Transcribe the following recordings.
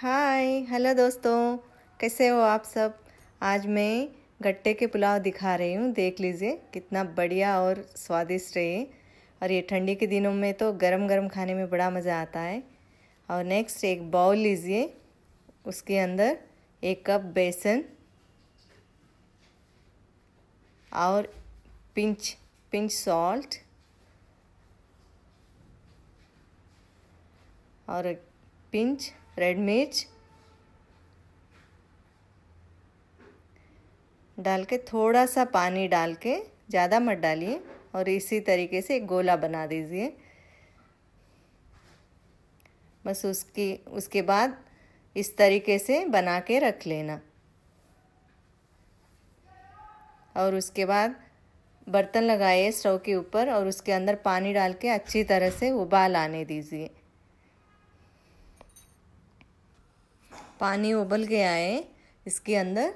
hi hello दोस्तों कैसे हो आप सब आज मैं गट्टे के पुलाव दिखा रही हूँ देख लीजिए कितना बढ़िया और स्वादिष्ट रहे और ये ठंडी के दिनों में तो गरम गरम खाने में बड़ा मज़ा आता है और नेक्स्ट एक बाउल लीजिए उसके अंदर एक कप बेसन और पिंच पिंच सॉल्ट और पिंच रेड मिर्च डाल के थोड़ा सा पानी डाल के ज़्यादा मत डालिए और इसी तरीके से एक गोला बना दीजिए बस उसकी उसके बाद इस तरीके से बना के रख लेना और उसके बाद बर्तन लगाइए स्टोव के ऊपर और उसके अंदर पानी डाल के अच्छी तरह से उबाल आने दीजिए पानी उबल गया है इसके अंदर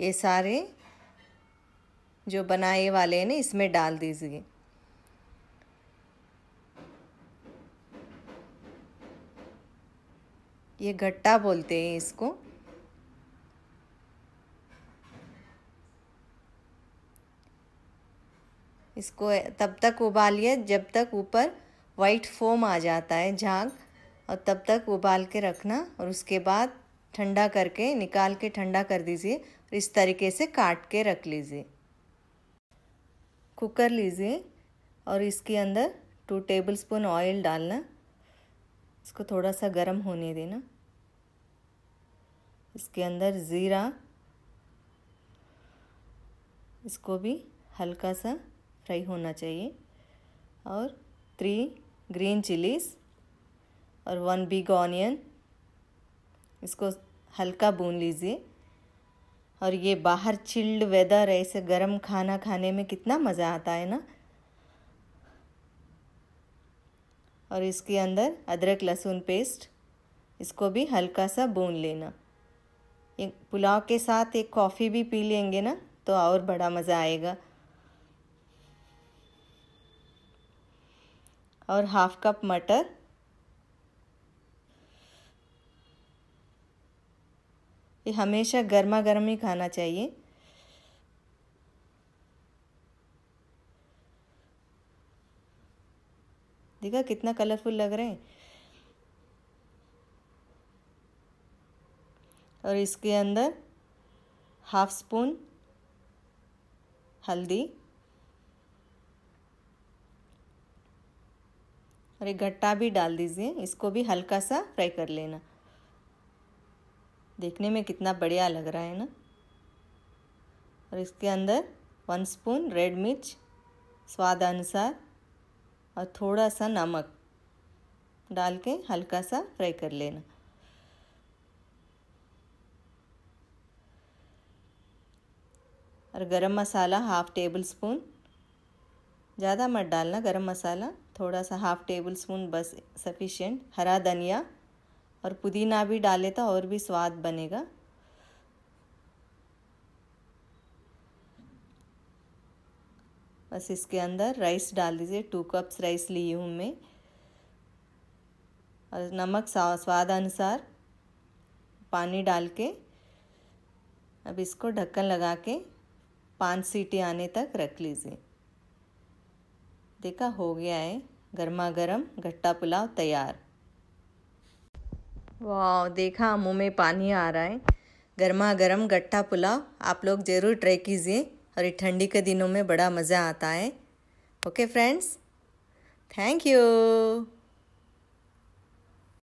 ये सारे जो बनाए वाले हैं ना इसमें डाल दीजिए ये गट्टा बोलते हैं इसको इसको तब तक उबालिए जब तक ऊपर वाइट फोम आ जाता है झाग और तब तक उबाल के रखना और उसके बाद ठंडा करके निकाल के ठंडा कर दीजिए और इस तरीके से काट के रख लीजिए कुकर लीजिए और इसके अंदर टू टेबल स्पून ऑयल डालना इसको थोड़ा सा गर्म होने देना इसके अंदर ज़ीरा इसको भी हल्का सा फ्राई होना चाहिए और थ्री ग्रीन चिलीज़ और वन बिग ऑनियन इसको हल्का भून लीजिए और ये बाहर चिल्ड वेदर ऐसे गर्म खाना खाने में कितना मज़ा आता है ना और इसके अंदर अदरक लहसुन पेस्ट इसको भी हल्का सा भून लेना एक पुलाव के साथ एक कॉफ़ी भी पी लेंगे ना तो और बड़ा मज़ा आएगा और हाफ कप मटर ये हमेशा गर्मा गर्म ही खाना चाहिए देखा कितना कलरफुल लग रहे हैं और इसके अंदर हाफ स्पून हल्दी और एक गट्टा भी डाल दीजिए इसको भी हल्का सा फ्राई कर लेना देखने में कितना बढ़िया लग रहा है ना और इसके अंदर वन स्पून रेड मिर्च स्वाद अनुसार और थोड़ा सा नमक डाल के हल्का सा फ्राई कर लेना और गरम मसाला हाफ टेबल स्पून ज़्यादा मत डालना गरम मसाला थोड़ा सा हाफ टेबल स्पून बस सफिशेंट हरा धनिया और पुदीना भी डाले तो और भी स्वाद बनेगा बस इसके अंदर राइस डाल दीजिए टू कप्स राइस ली हूँ मैं और नमक स्वाद अनुसार पानी डाल के अब इसको ढक्कन लगा के पाँच सीटी आने तक रख लीजिए देखा हो गया है गर्मा गर्म घट्टा पुलाव तैयार वाह देखा मुंह में पानी आ रहा है गर्मा गर्म गट्टा पुलाव आप लोग ज़रूर ट्राई कीजिए और ये ठंडी के दिनों में बड़ा मज़ा आता है ओके फ्रेंड्स थैंक यू